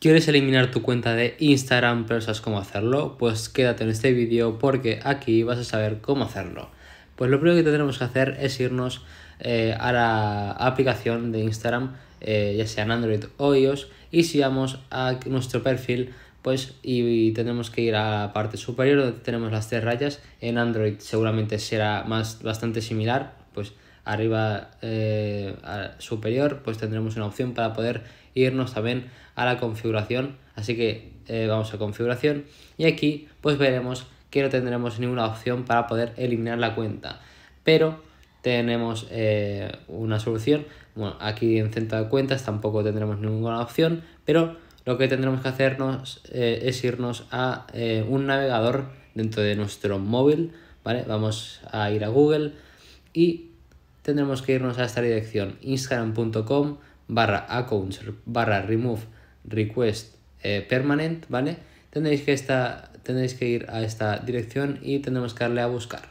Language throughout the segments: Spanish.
¿Quieres eliminar tu cuenta de Instagram pero sabes cómo hacerlo? Pues quédate en este vídeo porque aquí vas a saber cómo hacerlo. Pues lo primero que tenemos que hacer es irnos eh, a la aplicación de Instagram, eh, ya sea en Android o iOS, y si vamos a nuestro perfil, pues y, tenemos que ir a la parte superior donde tenemos las tres rayas. En Android seguramente será más, bastante similar, pues arriba eh, superior, pues tendremos una opción para poder irnos también a la configuración. Así que eh, vamos a configuración y aquí pues veremos que no tendremos ninguna opción para poder eliminar la cuenta. Pero tenemos eh, una solución. Bueno, aquí en centro de cuentas tampoco tendremos ninguna opción, pero lo que tendremos que hacernos es irnos a un navegador dentro de nuestro móvil, ¿vale? Vamos a ir a Google y tendremos que irnos a esta dirección, instagram.com barra accounts barra remove request eh, permanent, ¿vale? Tendréis que, que ir a esta dirección y tendremos que darle a buscar.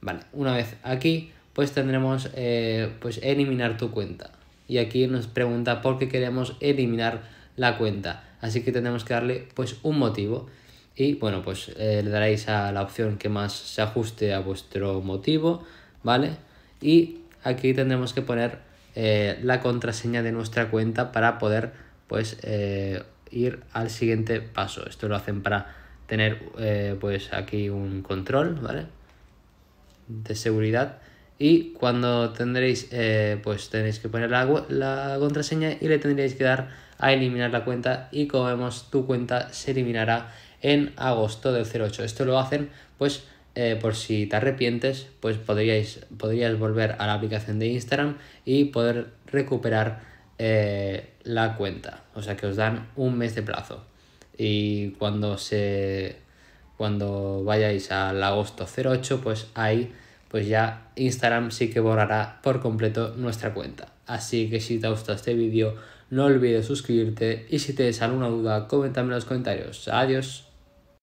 Vale, una vez aquí, pues tendremos eh, pues eliminar tu cuenta. Y aquí nos pregunta por qué queremos eliminar la cuenta. Así que tenemos que darle pues un motivo. Y bueno, pues eh, le daréis a la opción que más se ajuste a vuestro motivo, ¿vale? y aquí tendremos que poner eh, la contraseña de nuestra cuenta para poder pues eh, ir al siguiente paso. Esto lo hacen para tener eh, pues aquí un control, ¿vale? De seguridad y cuando tendréis pues tenéis que poner la, la, contraseña y le tendréis que dar a eliminar la cuenta y como vemos tu cuenta se eliminará en agosto del 08 esto lo hacen pues eh, por si te arrepientes, pues podríais, podrías volver a la aplicación de Instagram y poder recuperar eh, la cuenta. O sea que os dan un mes de plazo. Y cuando se cuando vayáis al agosto 08, pues ahí pues ya Instagram sí que borrará por completo nuestra cuenta. Así que si te ha gustado este vídeo, no olvides suscribirte y si tienes alguna duda, coméntame en los comentarios. Adiós.